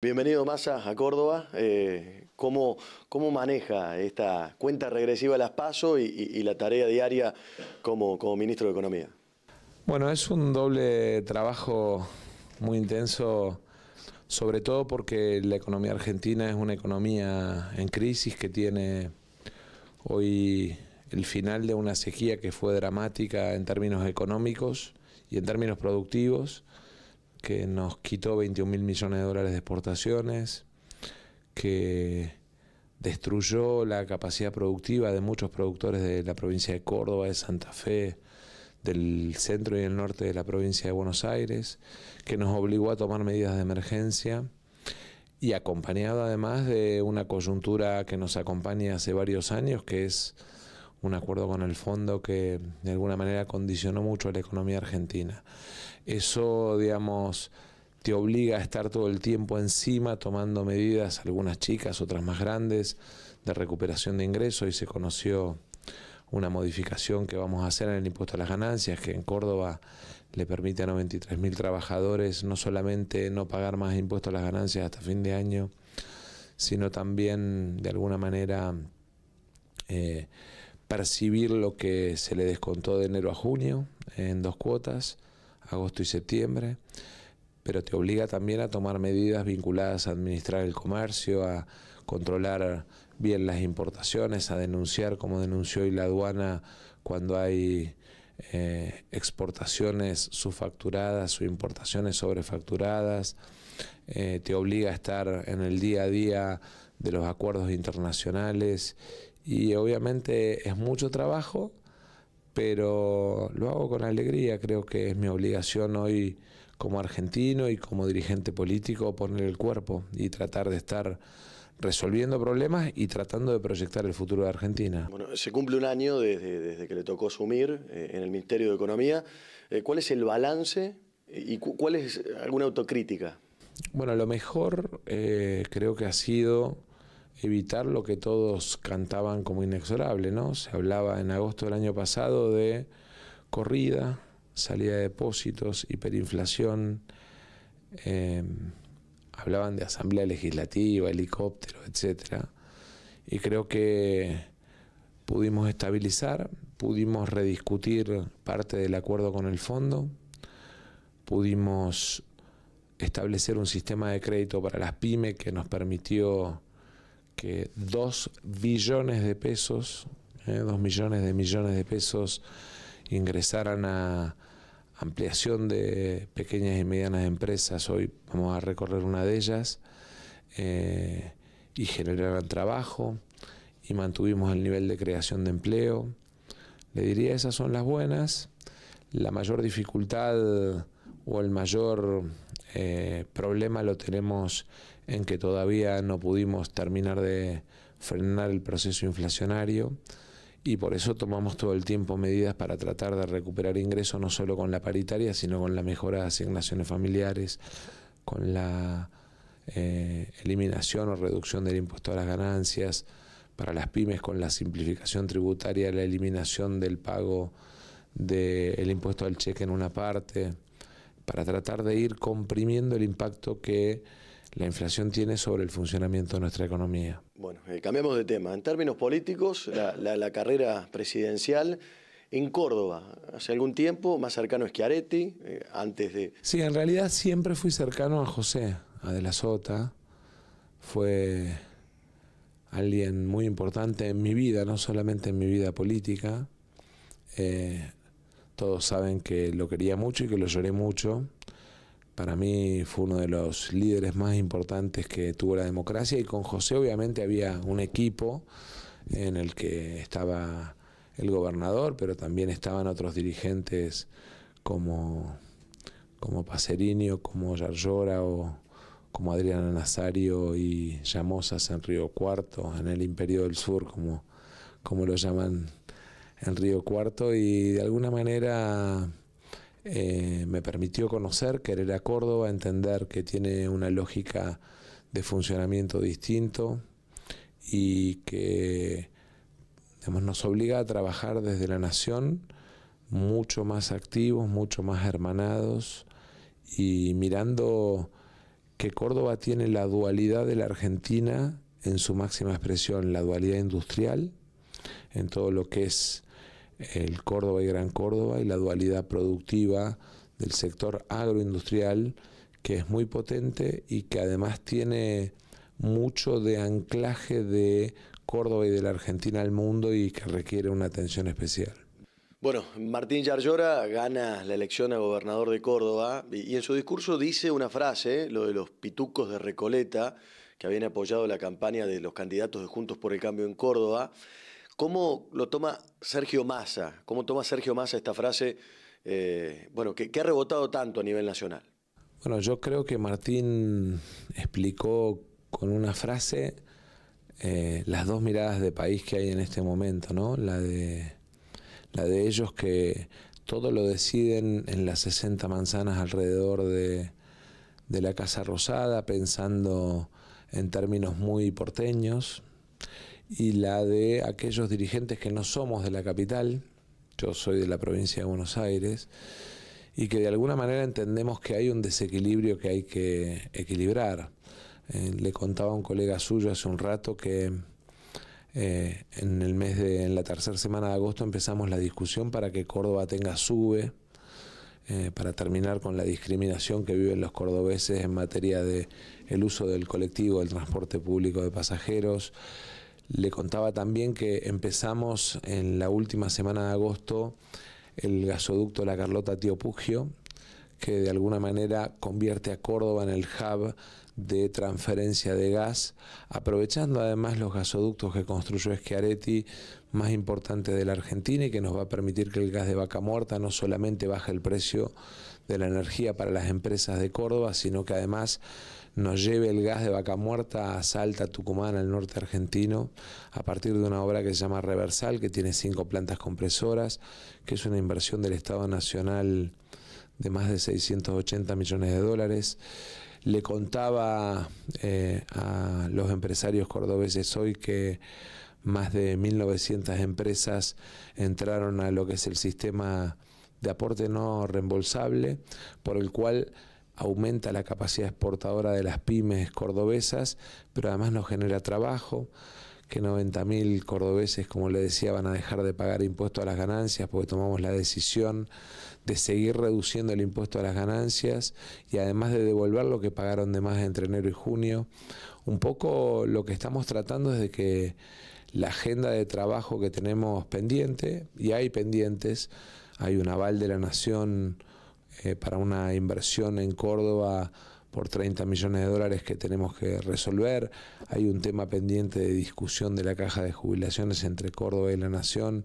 Bienvenido Massa a Córdoba. Eh, ¿cómo, maneja esta cuenta regresiva de las pasos y, la tarea diaria como, como ministro de Economía? Bueno, es un doble trabajo muy intenso, sobre todo porque la economía argentina es una economía en crisis que tiene hoy el final de una sequía que fue dramática en términos económicos y en términos productivos que nos quitó 21 mil millones de dólares de exportaciones, que destruyó la capacidad productiva de muchos productores de la provincia de Córdoba, de Santa Fe, del centro y el norte de la provincia de Buenos Aires, que nos obligó a tomar medidas de emergencia y acompañado además de una coyuntura que nos acompaña hace varios años, que es un acuerdo con el fondo que de alguna manera condicionó mucho a la economía argentina. Eso, digamos, te obliga a estar todo el tiempo encima tomando medidas, algunas chicas, otras más grandes, de recuperación de ingresos y se conoció una modificación que vamos a hacer en el impuesto a las ganancias, que en Córdoba le permite a 93.000 trabajadores no solamente no pagar más impuesto a las ganancias hasta fin de año, sino también de alguna manera eh, percibir lo que se le descontó de enero a junio en dos cuotas, agosto y septiembre, pero te obliga también a tomar medidas vinculadas a administrar el comercio, a controlar bien las importaciones, a denunciar como denunció hoy la aduana cuando hay eh, exportaciones subfacturadas o importaciones sobrefacturadas, eh, te obliga a estar en el día a día de los acuerdos internacionales y obviamente es mucho trabajo, pero lo hago con alegría, creo que es mi obligación hoy como argentino y como dirigente político poner el cuerpo y tratar de estar resolviendo problemas y tratando de proyectar el futuro de Argentina. Bueno, se cumple un año desde, que le tocó asumir eh, en el Ministerio de Economía. Eh, ¿Cuál es el balance y cuál es alguna autocrítica? Bueno, lo mejor eh, creo que ha sido evitar lo que todos cantaban como inexorable, ¿no? Se hablaba en agosto del año pasado de corrida, salida de depósitos, hiperinflación, em, hablaban de asamblea legislativa, helicóptero, etcétera. Y creo que pudimos estabilizar, pudimos rediscutir parte del acuerdo con el fondo, pudimos establecer un sistema de crédito para las pymes que nos permitió que 2 billones de pesos, eh, dos millones de millones de pesos ingresaran a ampliación de pequeñas y medianas empresas, hoy vamos a recorrer una de ellas, eh, y generaran trabajo, y mantuvimos el nivel de creación de empleo. Le diría, esas son las buenas. La mayor dificultad o el mayor eh, problema lo tenemos en que todavía no pudimos terminar de frenar el proceso inflacionario y por eso tomamos todo el tiempo medidas para tratar de recuperar ingresos no solo con la paritaria, sino con la mejora de asignaciones familiares, con la eh, eliminación o reducción del impuesto a las ganancias, para las pymes con la simplificación tributaria, la eliminación del pago del impuesto al cheque en una parte, para tratar de ir comprimiendo el impacto que la inflación tiene sobre el funcionamiento de nuestra economía. Bueno, eh, cambiamos de tema. En términos políticos, la, carrera presidencial en Córdoba, hace algún tiempo, más cercano es Schiaretti, eh, antes de... Sí, en realidad siempre fui cercano a José, a De Sota. Fue alguien muy importante en mi vida, no solamente en mi vida política. Eh, todos saben que lo quería mucho y que lo lloré mucho para mí fue uno de los líderes más importantes que tuvo la democracia y con José obviamente había un equipo en el que estaba el gobernador, pero también estaban otros dirigentes como, como o como Yarlora o como Adriana Nazario y Llamosas en Río Cuarto, en el Imperio del Sur, como, como lo llaman en Río Cuarto, y de alguna manera eh, me permitió conocer, querer a Córdoba, entender que tiene una lógica de funcionamiento distinto y que nos obliga a trabajar desde la nación mucho más activos, mucho más hermanados y mirando que Córdoba tiene la dualidad de la Argentina en su máxima expresión, la dualidad industrial, en todo lo que es el Córdoba y Gran Córdoba y la dualidad productiva del sector agroindustrial que es muy potente y que además tiene mucho de anclaje de Córdoba y de la Argentina al mundo y que requiere una atención especial. Bueno, Martín Yarlora gana la elección a gobernador de Córdoba y en su discurso dice una frase, lo de los pitucos de Recoleta, que habían apoyado la campaña de los candidatos de Juntos por el Cambio en Córdoba, ¿Cómo lo toma Sergio Massa? ¿Cómo toma Sergio Massa esta frase, eh, bueno, que, ha rebotado tanto a nivel nacional? Bueno, yo creo que Martín explicó con una frase eh, las dos miradas de país que hay en este momento, ¿no? La de, la de ellos que todo lo deciden en las 60 manzanas alrededor de, de la Casa Rosada, pensando en términos muy porteños, y la de aquellos dirigentes que no somos de la capital, yo soy de la provincia de Buenos Aires, y que de alguna manera entendemos que hay un desequilibrio que hay que equilibrar. Eh, le contaba a un colega suyo hace un rato que eh, en el mes de en la tercera semana de agosto empezamos la discusión para que Córdoba tenga sube, eh, para terminar con la discriminación que viven los cordobeses en materia de el uso del colectivo, del transporte público de pasajeros. Le contaba también que empezamos en la última semana de agosto el gasoducto La Carlota Tío Pugio, que de alguna manera convierte a Córdoba en el hub de transferencia de gas, aprovechando además los gasoductos que construyó Schiaretti, más importante de la Argentina y que nos va a permitir que el gas de vaca muerta no solamente baje el precio de la energía para las empresas de Córdoba, sino que además nos lleve el gas de vaca muerta a Salta, Tucumán, al norte argentino, a partir de una obra que se llama Reversal, que tiene cinco plantas compresoras, que es una inversión del Estado Nacional de más de 680 millones de dólares. Le contaba eh, a los empresarios cordobeses hoy que más de 1.900 empresas entraron a lo que es el sistema de aporte no reembolsable, por el cual aumenta la capacidad exportadora de las pymes cordobesas, pero además nos genera trabajo, que 90.000 cordobeses, como le decía, van a dejar de pagar impuesto a las ganancias porque tomamos la decisión de seguir reduciendo el impuesto a las ganancias y además de devolver lo que pagaron de más entre enero y junio. Un poco lo que estamos tratando es de que la agenda de trabajo que tenemos pendiente, y hay pendientes, hay un aval de la nación eh, para una inversión en Córdoba por 30 millones de dólares que tenemos que resolver. Hay un tema pendiente de discusión de la caja de jubilaciones entre Córdoba y la Nación,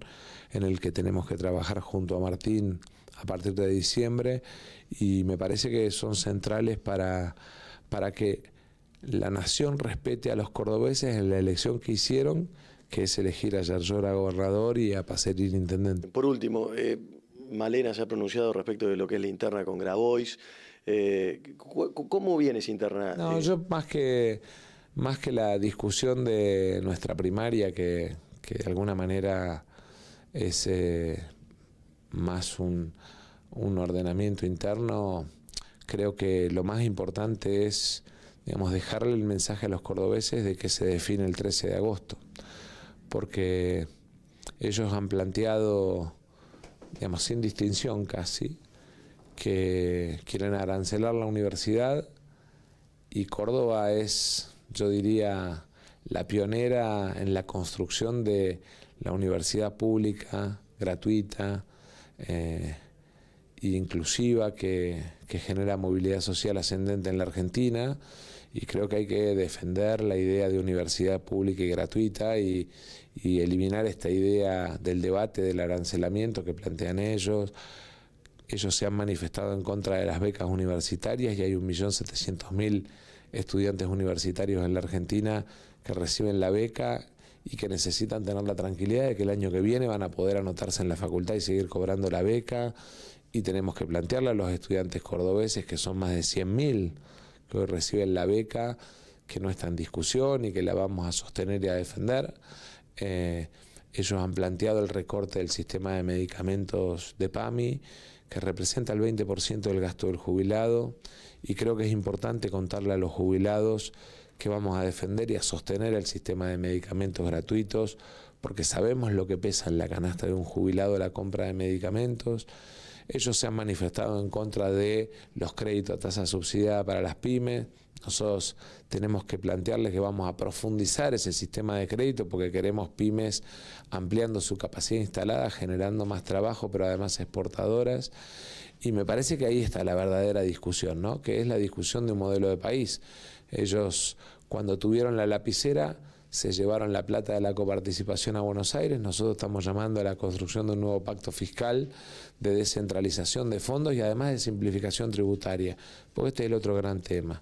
en el que tenemos que trabajar junto a Martín a partir de diciembre, y me parece que son centrales para, para que la Nación respete a los cordobeses en la elección que hicieron, que es elegir a Yarlora gobernador y a Paserín intendente. Por último, eh, Malena se ha pronunciado respecto de lo que es la interna con Grabois. Eh, ¿Cómo viene esa interna? No, eh, yo más que, más que la discusión de nuestra primaria, que, de alguna manera es eh, más un, ordenamiento interno, creo que lo más importante es digamos, dejarle el mensaje a los cordobeses de que se define el 13 de agosto, porque ellos han planteado digamos, sin distinción casi, que quieren arancelar la universidad y Córdoba es, yo diría, la pionera en la construcción de la universidad pública, gratuita e inclusiva que genera movilidad social ascendente en la Argentina y creo que hay que defender la idea de universidad pública y gratuita y, eliminar esta idea del debate del arancelamiento que plantean ellos. Ellos se han manifestado en contra de las becas universitarias y hay 1.700.000 estudiantes universitarios en la Argentina que reciben la beca y que necesitan tener la tranquilidad de que el año que viene van a poder anotarse en la facultad y seguir cobrando la beca y tenemos que plantearla a los estudiantes cordobeses que son más de 100.000 reciben la beca, que no está en discusión y que la vamos a sostener y a defender. Eh, ellos han planteado el recorte del sistema de medicamentos de PAMI, que representa el 20% del gasto del jubilado, y creo que es importante contarle a los jubilados que vamos a defender y a sostener el sistema de medicamentos gratuitos, porque sabemos lo que pesa en la canasta de un jubilado la compra de medicamentos ellos se han manifestado en contra de los créditos a tasa subsidiada para las pymes. Nosotros tenemos que plantearles que vamos a profundizar ese sistema de crédito porque queremos pymes ampliando su capacidad instalada, generando más trabajo, pero además exportadoras. Y me parece que ahí está la verdadera discusión, ¿no? que es la discusión de un modelo de país. Ellos cuando tuvieron la lapicera se llevaron la plata de la coparticipación a Buenos Aires. Nosotros estamos llamando a la construcción de un nuevo pacto fiscal de descentralización de fondos y además de simplificación tributaria, porque este es el otro gran tema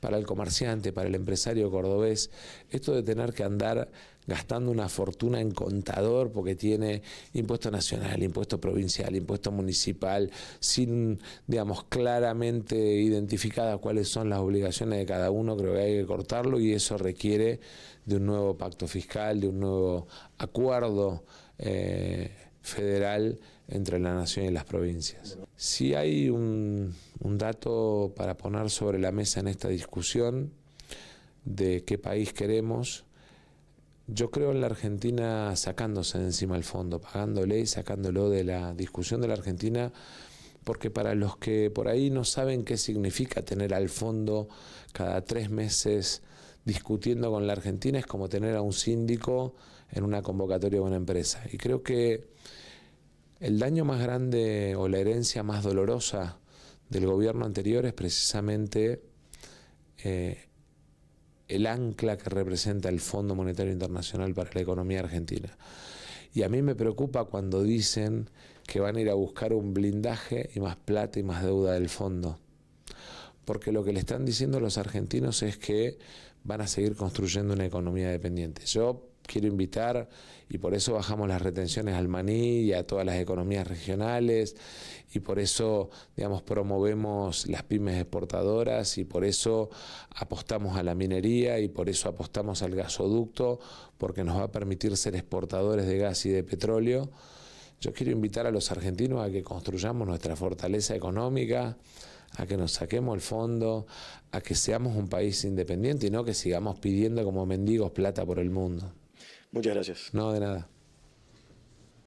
para el comerciante, para el empresario cordobés, esto de tener que andar gastando una fortuna en contador porque tiene impuesto nacional, impuesto provincial, impuesto municipal, sin, digamos, claramente identificadas cuáles son las obligaciones de cada uno, creo que hay que cortarlo y eso requiere de un nuevo pacto fiscal, de un nuevo acuerdo. Eh, federal entre la nación y las provincias. Si hay un, dato para poner sobre la mesa en esta discusión de qué país queremos, yo creo en la Argentina sacándose de encima el fondo, pagándole y sacándolo de la discusión de la Argentina, porque para los que por ahí no saben qué significa tener al fondo cada tres meses discutiendo con la Argentina, es como tener a un síndico en una convocatoria de una empresa. Y creo que el daño más grande o la herencia más dolorosa del gobierno anterior es precisamente eh, el ancla que representa el Fondo Monetario Internacional para la economía argentina. Y a mí me preocupa cuando dicen que van a ir a buscar un blindaje y más plata y más deuda del fondo. Porque lo que le están diciendo los argentinos es que van a seguir construyendo una economía dependiente. Yo quiero invitar, y por eso bajamos las retenciones al maní y a todas las economías regionales, y por eso, digamos, promovemos las pymes exportadoras, y por eso apostamos a la minería, y por eso apostamos al gasoducto, porque nos va a permitir ser exportadores de gas y de petróleo. Yo quiero invitar a los argentinos a que construyamos nuestra fortaleza económica, a que nos saquemos el fondo, a que seamos un país independiente y no que sigamos pidiendo como mendigos plata por el mundo. Muchas gracias. No, de nada.